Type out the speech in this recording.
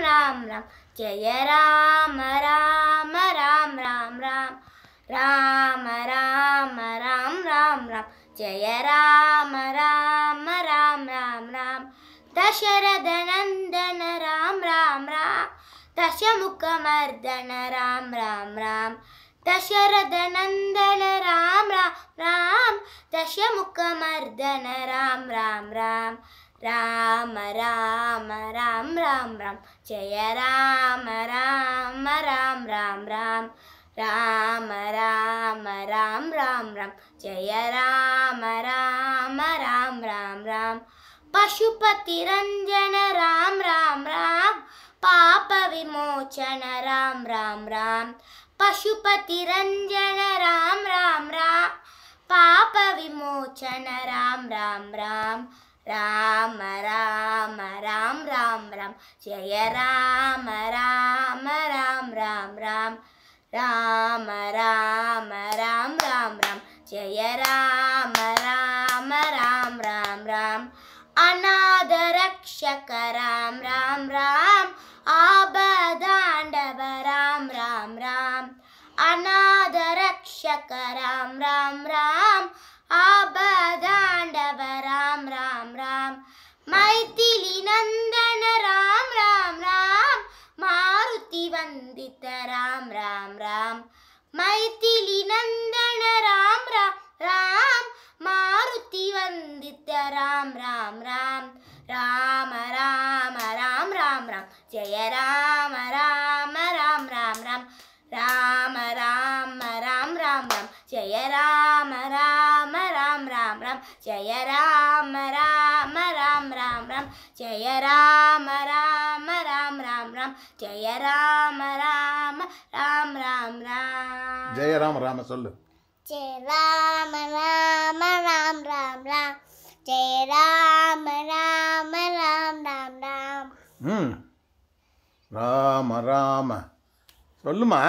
राम राम राम जय राम राम राम राम राम राम राम राम राम राम जय राम राम राम राम राम दशरथ नंदन राम राम राम दशमुखमर्दन राम राम राम दशरथ नंदन राम राम राम दशमुखमर्दन राम राम राम राम राम राम राम राम जय राम राम राम राम राम राम राम राम राम राम जय राम राम राम राम राम रंजन राम राम राम पाप विमोचन राम राम राम रंजन राम राम राम पाप विमोचन राम राम राम राम राम राम राम राम जय राम राम राम राम राम राम राम राम राम राम जय राम राम राम राम राम अनाद रक्षक राम राम राम आबदाण्डव राम राम राम अनाद रक्षक राम राम राम ನಂದಿತ ರಾಮ್ ರಾಮ್ ರಾಮ್ ಮೈಥಿಲಿ ನಂದನ ರಾಮ್ ರಾಮ್ ರಾಮ್ ಮಾರುತಿ ವಂದಿತ ರಾಮ್ ರಾಮ್ ರಾಮ್ ರಾಮ ರಾಮ ರಾಮ್ ರಾಮ್ ರಾಮ್ ಜಯ ರಾಮ ರಾಮ ರಾಮ ರಾಮ ರಾಮ ರಾಮ ರಾಮ ರಾಮ ರಾಮ ರಾಮ ಜಯ ರಾಮ ರಾಮ ರಾಮ ರಾಮ ರಾಮ ಜಯ ರಾಮ ರಾಮ ರಾಮ ರಾಮ ರಾಮ ಜಯ ರಾಮ ஜெய ராம ராம ராம் ராம் ராம் ஜெய ராம ராம சொல்லு ஜெய ராம ராம ராம் ராம் ராம் ஜெய ராம ராம ராம் ராம் ராம் ராம ராம சொல்லுமா